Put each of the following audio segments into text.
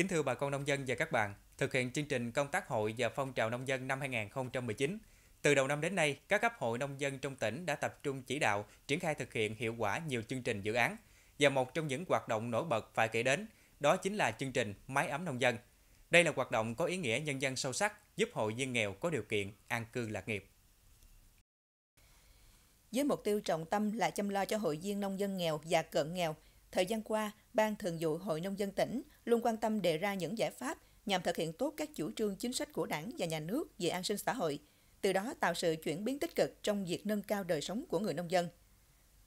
Kính thưa bà con nông dân và các bạn, thực hiện chương trình công tác hội và phong trào nông dân năm 2019, từ đầu năm đến nay, các cấp hội nông dân trong tỉnh đã tập trung chỉ đạo, triển khai thực hiện hiệu quả nhiều chương trình dự án. Và một trong những hoạt động nổi bật phải kể đến, đó chính là chương trình Máy ấm nông dân. Đây là hoạt động có ý nghĩa nhân dân sâu sắc, giúp hội viên nghèo có điều kiện an cư lạc nghiệp. Với mục tiêu trọng tâm là chăm lo cho hội viên nông dân nghèo và cận nghèo, Thời gian qua, Ban Thường vụ Hội Nông dân tỉnh luôn quan tâm đề ra những giải pháp nhằm thực hiện tốt các chủ trương chính sách của đảng và nhà nước về an sinh xã hội, từ đó tạo sự chuyển biến tích cực trong việc nâng cao đời sống của người nông dân.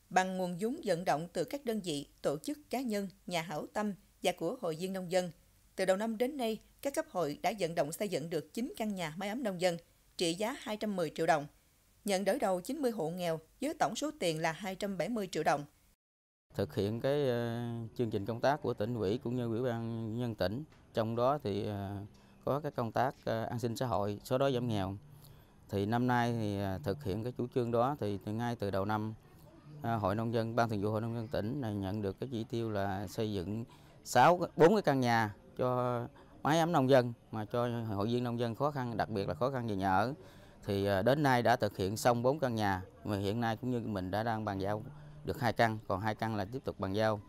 Bằng nguồn vốn vận động từ các đơn vị, tổ chức cá nhân, nhà hảo tâm và của hội viên nông dân, từ đầu năm đến nay, các cấp hội đã vận động xây dựng được 9 căn nhà máy ấm nông dân, trị giá 210 triệu đồng. Nhận đỡ đầu 90 hộ nghèo với tổng số tiền là 270 triệu đồng thực hiện cái ờ, chương trình công tác của tỉnh ủy cũng như ủy ban nhân tỉnh trong đó thì ờ, có cái công tác ờ, an sinh xã hội xóa đói giảm nghèo thì năm nay thì thực hiện cái chủ trương đó thì ngay từ đầu năm hội nông dân ban thường vụ hội nông dân tỉnh này nhận được cái chỉ tiêu là xây dựng sáu bốn cái căn nhà cho máy ấm nông dân mà cho hội viên nông dân khó khăn đặc biệt là khó khăn về nhà ở thì đến nay đã thực hiện xong bốn căn nhà mà hiện nay cũng như mình đã đang bàn giao được hai căn còn hai căn là tiếp tục bàn giao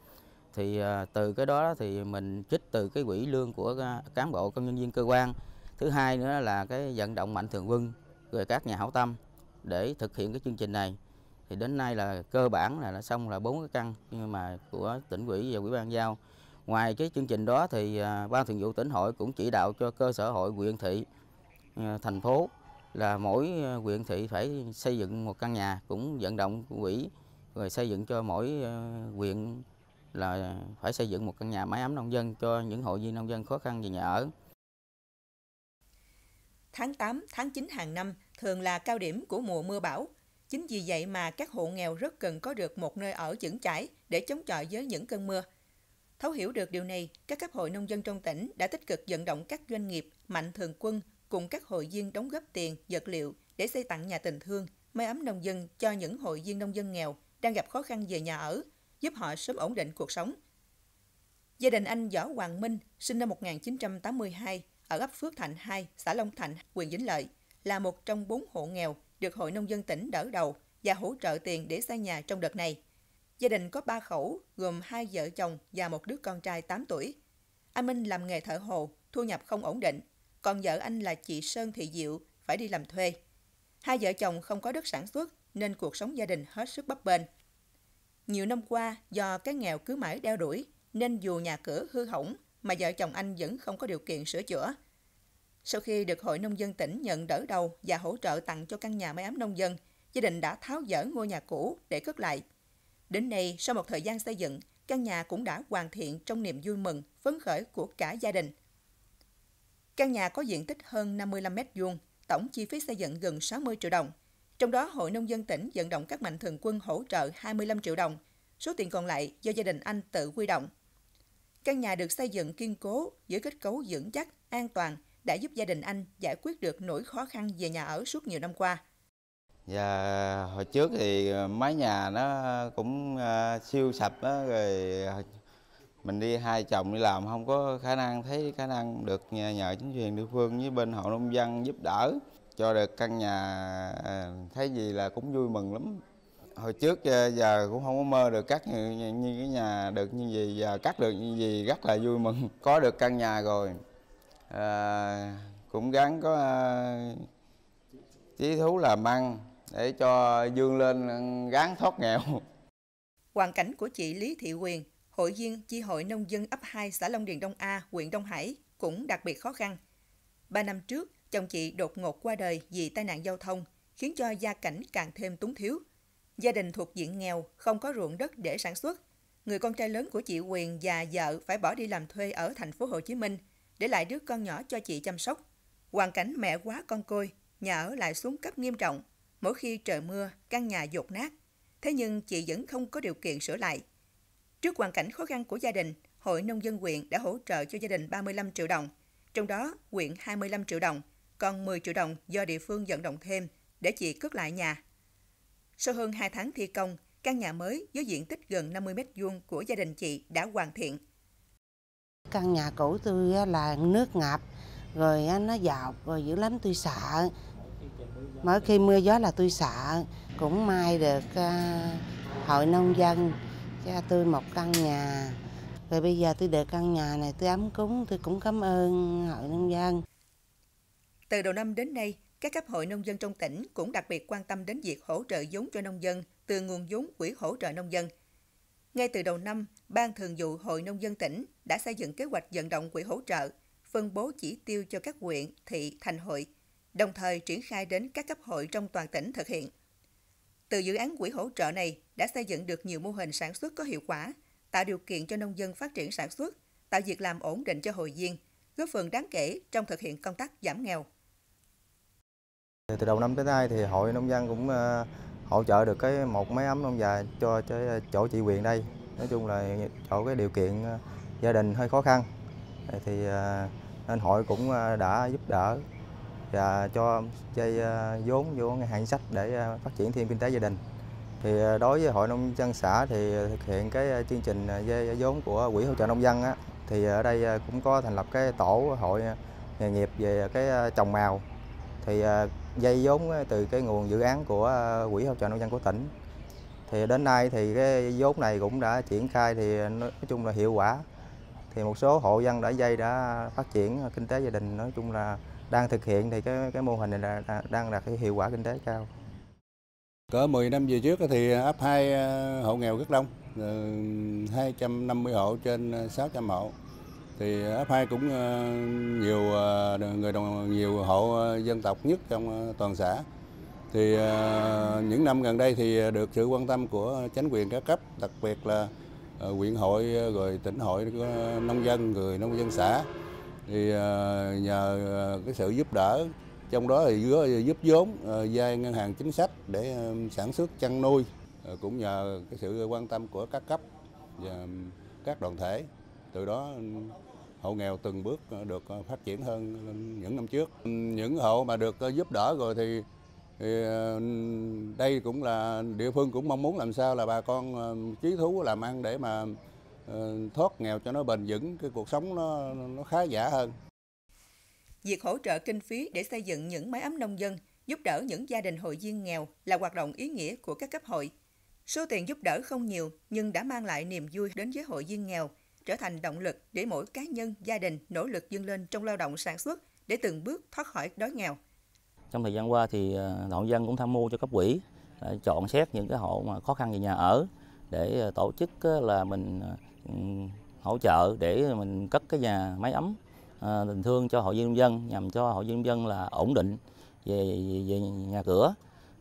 thì à, từ cái đó thì mình trích từ cái quỹ lương của cán bộ công nhân viên cơ quan thứ hai nữa là cái vận động mạnh thường quân rồi các nhà hảo tâm để thực hiện cái chương trình này thì đến nay là cơ bản là đã xong là bốn cái căn nhưng mà của tỉnh quỹ và quỹ ban giao ngoài cái chương trình đó thì à, ban thường vụ tỉnh hội cũng chỉ đạo cho cơ sở hội huyện thị à, thành phố là mỗi huyện thị phải xây dựng một căn nhà cũng vận động quỹ rồi xây dựng cho mỗi quyện ờ, là phải xây dựng một căn nhà máy ấm nông dân cho những hộ viên nông dân khó khăn về nhà ở. Tháng 8, tháng 9 hàng năm thường là cao điểm của mùa mưa bão. Chính vì vậy mà các hộ nghèo rất cần có được một nơi ở vững chãi để chống chọi với những cơn mưa. Thấu hiểu được điều này, các cấp hội nông dân trong tỉnh đã tích cực vận động các doanh nghiệp, mạnh thường quân cùng các hội viên đóng góp tiền, vật liệu để xây tặng nhà tình thương, mái ấm nông dân cho những hội viên nông dân nghèo đang gặp khó khăn về nhà ở, giúp họ sớm ổn định cuộc sống. Gia đình anh Võ Hoàng Minh, sinh năm 1982, ở ấp Phước Thạnh 2, xã Long Thạnh, huyện Vĩnh Lợi, là một trong bốn hộ nghèo được Hội Nông dân tỉnh đỡ đầu và hỗ trợ tiền để xây nhà trong đợt này. Gia đình có ba khẩu, gồm hai vợ chồng và một đứa con trai 8 tuổi. Anh Minh làm nghề thợ hồ, thu nhập không ổn định, còn vợ anh là chị Sơn Thị Diệu phải đi làm thuê. Hai vợ chồng không có đất sản xuất nên cuộc sống gia đình hết sức bấp bênh. Nhiều năm qua, do cái nghèo cứ mãi đeo đuổi, nên dù nhà cửa hư hỏng mà vợ chồng anh vẫn không có điều kiện sửa chữa. Sau khi được Hội Nông dân tỉnh nhận đỡ đầu và hỗ trợ tặng cho căn nhà máy ấm nông dân, gia đình đã tháo dỡ ngôi nhà cũ để cất lại. Đến nay, sau một thời gian xây dựng, căn nhà cũng đã hoàn thiện trong niềm vui mừng, phấn khởi của cả gia đình. Căn nhà có diện tích hơn 55 m 2 tổng chi phí xây dựng gần 60 triệu đồng – trong đó, Hội Nông dân tỉnh vận động các mạnh thường quân hỗ trợ 25 triệu đồng. Số tiền còn lại do gia đình anh tự quy động. Căn nhà được xây dựng kiên cố, với kết cấu vững chắc, an toàn đã giúp gia đình anh giải quyết được nỗi khó khăn về nhà ở suốt nhiều năm qua. Và dạ, hồi trước thì mái nhà nó cũng à, siêu sập đó, rồi mình đi hai chồng đi làm không có khả năng thấy khả năng được nhờ, nhờ chính quyền địa phương với bên hộ nông dân giúp đỡ cho được căn nhà à, thấy gì là cũng vui mừng lắm hồi trước à, giờ cũng không có mơ được cắt như, như cái nhà được như gì giờ cắt được như gì rất là vui mừng có được căn nhà rồi à, cũng gắn có uh, chí thú làm ăn để cho dương lên gán thoát nghèo hoàn cảnh của chị Lý Thị Quyền hội viên chi hội nông dân ấp 2 xã Long Điền Đông A huyện Đông Hải cũng đặc biệt khó khăn ba năm trước Chồng chị đột ngột qua đời vì tai nạn giao thông, khiến cho gia cảnh càng thêm túng thiếu. Gia đình thuộc diện nghèo, không có ruộng đất để sản xuất. Người con trai lớn của chị Quyền và vợ phải bỏ đi làm thuê ở thành phố Hồ Chí Minh, để lại đứa con nhỏ cho chị chăm sóc. Hoàn cảnh mẹ quá con côi, nhà ở lại xuống cấp nghiêm trọng. Mỗi khi trời mưa, căn nhà dột nát. Thế nhưng chị vẫn không có điều kiện sửa lại. Trước hoàn cảnh khó khăn của gia đình, Hội Nông dân huyện đã hỗ trợ cho gia đình 35 triệu đồng, trong đó huyện 25 triệu đồng – còn 10 triệu đồng do địa phương vận động thêm để chị cất lại nhà. Sau hơn 2 tháng thi công, căn nhà mới với diện tích gần 50 m 2 của gia đình chị đã hoàn thiện. Căn nhà cũ tôi là nước ngập, rồi nó dọc, rồi dữ lắm tôi sợ. Mỗi khi mưa gió là tôi sợ, cũng may được hội nông dân cho tôi một căn nhà. Rồi bây giờ tôi được căn nhà này tôi ấm cúng, tôi cũng cảm ơn hội nông dân. Từ đầu năm đến nay, các cấp hội nông dân trong tỉnh cũng đặc biệt quan tâm đến việc hỗ trợ vốn cho nông dân từ nguồn vốn quỹ hỗ trợ nông dân. Ngay từ đầu năm, Ban Thường vụ Hội Nông dân tỉnh đã xây dựng kế hoạch vận động quỹ hỗ trợ, phân bố chỉ tiêu cho các huyện, thị, thành hội, đồng thời triển khai đến các cấp hội trong toàn tỉnh thực hiện. Từ dự án quỹ hỗ trợ này đã xây dựng được nhiều mô hình sản xuất có hiệu quả, tạo điều kiện cho nông dân phát triển sản xuất, tạo việc làm ổn định cho hội viên, góp phần đáng kể trong thực hiện công tác giảm nghèo. Từ đầu năm tới nay thì hội nông dân cũng ờ, hỗ trợ được cái một máy ấm nông già cho, cho chỗ chị quyền đây. Nói chung là chỗ cái điều kiện ờ, gia đình hơi khó khăn thì ờ, nên hội cũng đã giúp đỡ và cho dây vốn vô ngân hàng sách để phát triển thêm kinh tế gia đình. Thì đối với hội nông dân xã thì thực hiện cái chương trình dây vốn của quỹ hỗ trợ nông dân á, thì ở đây cũng có thành lập cái tổ hội nghề nghiệp về cái trồng màu thì dây vốn ờ, từ cái nguồn dự án của ờ, quỹ hỗ trợ nông dân của tỉnh thì đến nay thì cái vốn này cũng đã triển khai thì ờ, nói chung là hiệu quả thì một số hộ dân đã dây đã phát triển kinh tế gia đình nói chung là đang thực hiện thì cái cái mô hình này là, đang đạt cái hiệu quả kinh tế cao cỡ 10 năm về trước thì ấp 2 hộ nghèo rất đông 250 hộ trên 600 hộ thì ấp 2 cũng ờ, nhiều ờ, người đồng nhiều hộ ờ, dân tộc nhất trong toàn xã thì những năm gần đây thì được sự quan tâm của chính quyền các cấp đặc biệt là huyện hội rồi tỉnh hội nông dân người nông dân xã thì nhờ cái sự giúp đỡ trong đó thì giúp vốn vay ngân hàng chính sách để sản xuất chăn nuôi cũng nhờ cái sự quan tâm của các cấp và các đoàn thể từ đó hộ nghèo từng bước ờ, được ờ, phát triển hơn những năm trước. Những hộ mà được ờ, giúp đỡ rồi thì, thì đây cũng là địa phương cũng mong muốn làm sao là bà con chí thú làm ăn để mà thoát nghèo cho nó bền vững, cái cuộc sống nó nó khá giả hơn. Việc hỗ trợ kinh phí để xây dựng những máy ấm nông dân, giúp đỡ những gia đình hội viên nghèo là hoạt động ý nghĩa của các cấp hội. Số tiền giúp đỡ không nhiều nhưng đã mang lại niềm vui đến với hội viên nghèo – trở thành động lực để mỗi cá nhân, gia đình nỗ lực dâng lên trong lao động sản xuất để từng bước thoát khỏi đói nghèo. Trong thời gian qua thì hội ờ, dân cũng tham mưu cho cấp quỹ ờ, chọn xét những cái hộ mà khó khăn về nhà ở để ờ, tổ chức là mình hỗ trợ để mình cất cái nhà máy ấm tình thương cho hội viên dân nhằm cho hội viên dân là ổn định về, về, nhà cửa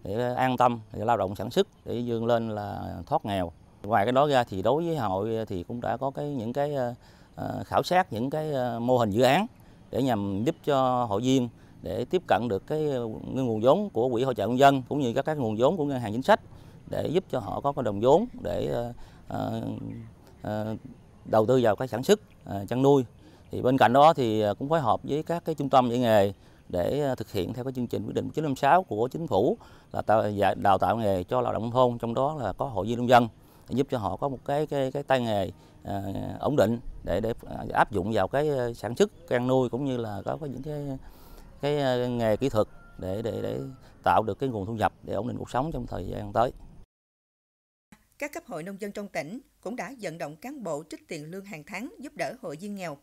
để an tâm để lao động sản xuất để vươn lên là thoát nghèo Ngoài cái đó ra thì đối với hội thì cũng đã có cái những cái ờ, ờ, khảo sát những cái ờ, mô hình dự án để nhằm giúp cho hội viên để tiếp cận được cái nguồn vốn của quỹ hỗ trợ công dân cũng như các các nguồn vốn của ngân hàng chính sách để giúp cho họ có cái đồng vốn để đầu tư vào cái sản xuất chăn nuôi thì bên cạnh đó thì cũng phối hợp với các cái trung tâm dạy nghề để thực hiện theo cái chương trình quyết định 956 của chính phủ là dạ, đào tạo nghề cho lao động nông thôn trong đó là có hội viên nông dân giúp cho họ có một cái cái, cái tay nghề à, ổn định để để ờ, áp dụng vào cái ờ, sản xuất can nuôi cũng như là có có những cái cái nghề kỹ thuật để để để tạo được cái nguồn thu nhập để ổn định cuộc sống trong thời gian tới. Các cấp hội nông dân trong tỉnh cũng đã vận động cán bộ trích tiền lương hàng tháng giúp đỡ hội viên nghèo.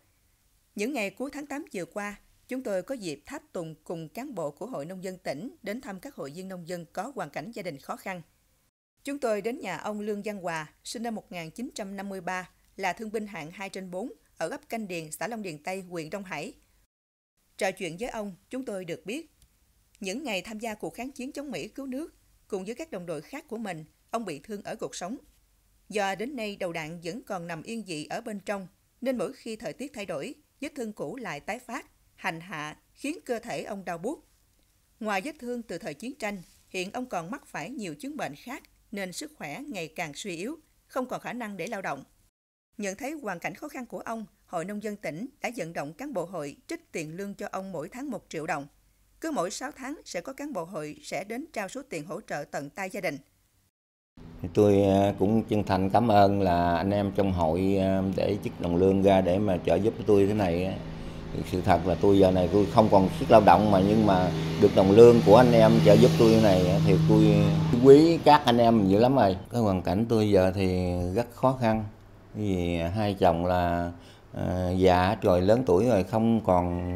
Những ngày cuối tháng 8 vừa qua, chúng tôi có dịp tháp tùng cùng cán bộ của Hội Nông dân tỉnh đến thăm các hội viên nông dân có hoàn cảnh gia đình khó khăn. Chúng tôi đến nhà ông Lương Văn Hòa, sinh năm 1953, là thương binh hạng 2 trên 4 ở ấp Canh Điền, xã Long Điền Tây, huyện Đông Hải. Trò chuyện với ông, chúng tôi được biết, những ngày tham gia cuộc kháng chiến chống Mỹ cứu nước, cùng với các đồng đội khác của mình, ông bị thương ở cuộc sống. Do đến nay đầu đạn vẫn còn nằm yên dị ở bên trong, nên mỗi khi thời tiết thay đổi, vết thương cũ lại tái phát, hành hạ, khiến cơ thể ông đau buốt. Ngoài vết thương từ thời chiến tranh, hiện ông còn mắc phải nhiều chứng bệnh khác nên sức khỏe ngày càng suy yếu, không còn khả năng để lao động. Nhận thấy hoàn cảnh khó khăn của ông, Hội Nông dân tỉnh đã vận động cán bộ hội trích tiền lương cho ông mỗi tháng 1 triệu đồng. Cứ mỗi 6 tháng sẽ có cán bộ hội sẽ đến trao số tiền hỗ trợ tận tay gia đình. Tôi à, cũng chân thành cảm ơn là anh em trong hội à, để trích đồng lương ra để mà trợ giúp tôi thế này sự thật là tôi giờ này tôi không còn sức lao động mà nhưng mà được đồng lương của anh em trợ giúp tôi như này thì tôi quý các anh em dữ lắm rồi cái hoàn cảnh tôi giờ thì rất khó khăn vì hai chồng là à, già rồi lớn tuổi rồi không còn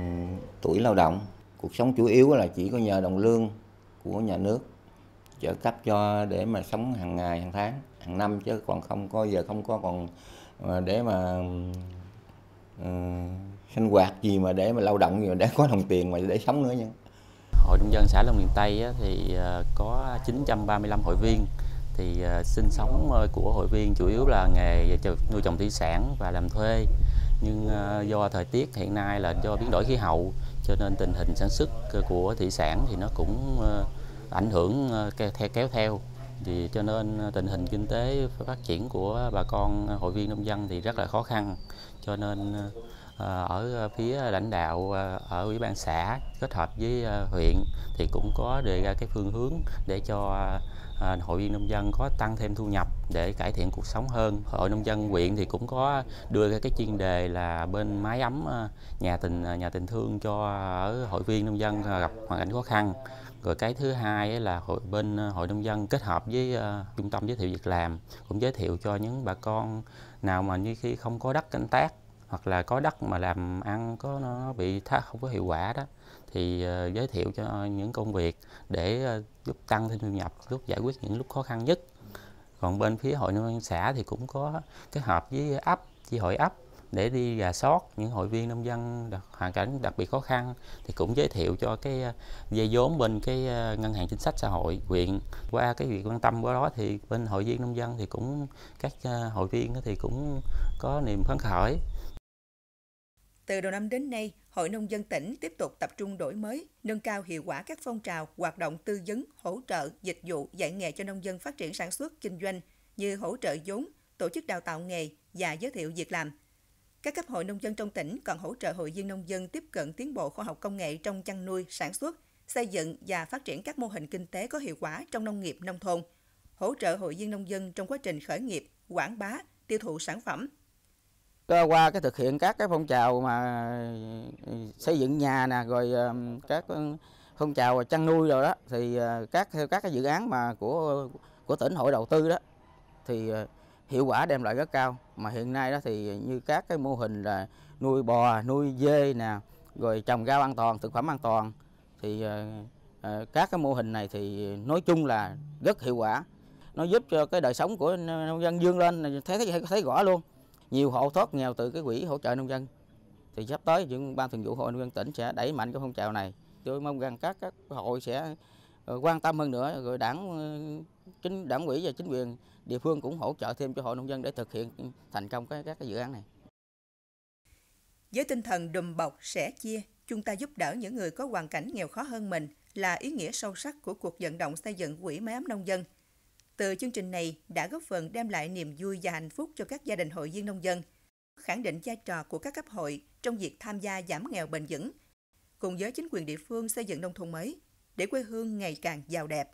tuổi lao động cuộc sống chủ yếu là chỉ có nhờ đồng lương của nhà nước trợ cấp cho để mà sống hàng ngày hàng tháng hàng năm chứ còn không có giờ không có còn ờ, để mà Ờ, sinh hoạt gì mà để mà lao động gì mà để có đồng tiền mà để sống nữa nha Hội nông dân xã Long Điền Tây thì ờ, có 935 hội viên thì ờ, sinh sống của hội viên chủ yếu là nghề nuôi trồng thủy sản và làm thuê nhưng do thời tiết hiện nay là do biến đổi khí hậu cho nên tình hình sản xuất của thủy sản thì nó cũng ảnh hưởng theo kéo theo thì cho nên ờ, tình hình kinh tế phát triển của bà con ờ, hội viên nông dân thì rất là khó khăn cho nên ờ, ở phía lãnh đạo ở ủy ban xã kết hợp với huyện thì cũng có đề ra cái phương hướng để cho hội viên nông dân có tăng thêm thu nhập để cải thiện cuộc sống hơn hội nông dân huyện thì cũng có đưa ra cái chuyên đề là bên mái ấm nhà tình nhà tình thương cho ở hội viên nông dân gặp hoàn cảnh khó khăn rồi cái thứ hai là hội bên ờ, hội nông dân kết hợp với uh, trung tâm giới thiệu việc làm cũng giới thiệu cho những bà con nào mà như khi không có đất canh tác hoặc là có đất mà làm ăn có nó bị thá không có hiệu quả đó thì uh, giới thiệu cho những công việc để uh, giúp tăng thêm thu nhập giúp giải quyết những lúc khó khăn nhất còn bên phía hội nông dân xã thì cũng có kết hợp với ấp chi hội ấp để đi rà soát những hội viên nông dân đặc, hoàn cảnh đặc biệt khó khăn thì cũng giới thiệu cho cái ờ, dây vốn bên cái ờ, ngân hàng chính sách xã hội huyện qua cái việc quan tâm qua đó thì bên hội viên nông dân thì cũng các ờ, hội viên thì cũng có niềm phấn khởi từ đầu năm đến nay, Hội Nông dân tỉnh tiếp tục tập trung đổi mới, nâng cao hiệu quả các phong trào, hoạt động tư vấn, hỗ trợ, dịch vụ, dạy nghề cho nông dân phát triển sản xuất, kinh doanh như hỗ trợ vốn, tổ chức đào tạo nghề và giới thiệu việc làm, các cấp hội nông dân trong tỉnh còn hỗ trợ hội viên nông dân tiếp cận tiến bộ khoa học công nghệ trong chăn nuôi, sản xuất, xây dựng và phát triển các mô hình kinh tế có hiệu quả trong nông nghiệp nông thôn, hỗ trợ hội viên nông dân trong quá trình khởi nghiệp, quảng bá, tiêu thụ sản phẩm. Qua cái thực hiện các cái phong trào mà ừ, xây dựng nhà nè, rồi ờ, các phong trào chăn nuôi rồi đó thì ờ, các theo các cái dự án mà của của tỉnh hội đầu tư đó thì ờ, hiệu quả đem lại rất cao mà hiện nay đó thì như các cái mô hình là nuôi bò nuôi dê nè rồi trồng rau an toàn thực phẩm an toàn thì ờ, ờ, các cái mô hình này thì nói chung là rất hiệu quả nó giúp cho cái đời sống của nông dân dương lên thấy thấy, thấy rõ luôn nhiều hộ thoát nghèo từ cái quỹ hỗ trợ nông dân thì sắp tới ban thường vụ hội nông dân tỉnh sẽ đẩy mạnh cái phong trào này tôi mong rằng các các hội sẽ quan tâm hơn nữa rồi đảng ờ, chính đảng quỹ và chính quyền địa phương cũng hỗ trợ thêm cho hội nông dân để thực hiện ừ, thành công các các cái dự án này. Với tinh thần đùm bọc sẻ chia, chúng ta giúp đỡ những người có hoàn cảnh nghèo khó hơn mình là ý nghĩa sâu sắc của cuộc vận động xây dựng quỹ máy ấm nông dân. Từ chương trình này đã góp phần đem lại niềm vui và hạnh phúc cho các gia đình hội viên nông dân, khẳng định vai trò của các cấp hội trong việc tham gia giảm nghèo bền vững, cùng với chính quyền địa phương xây dựng nông thôn mới để quê hương ngày càng giàu đẹp.